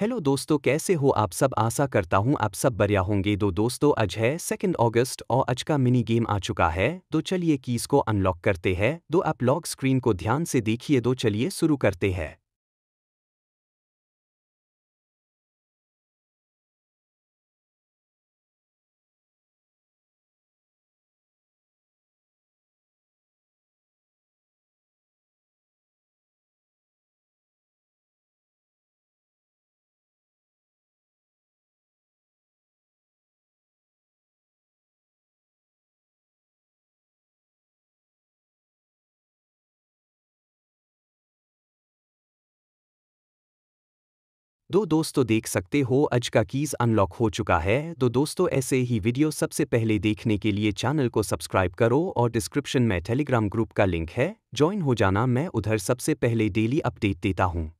hello दोस्तों कैसे हो आप सब आशा करता हूँ आप सब बढ़िया होंगे तो दोस्तों आज है सेकेंड अगस्त और आज का मिनी गेम आ चुका है तो चलिए कीज को अनलॉक करते हैं दो तो आप लॉक स्क्रीन को ध्यान से देखिए दो तो चलिए शुरू करते हैं दो दोस्तों तो देख सकते हो आज का कीज अनलॉक हो चुका है तो दोस्तों ऐसे ही वीडियो सबसे पहले देखने के लिए चैनल को सब्सक्राइब करो और डिस्क्रिप्शन में टेलीग्राम ग्रुप का लिंक है ज्वाइन हो जाना मैं उधर सबसे पहले डेली अपडेट देता हूँ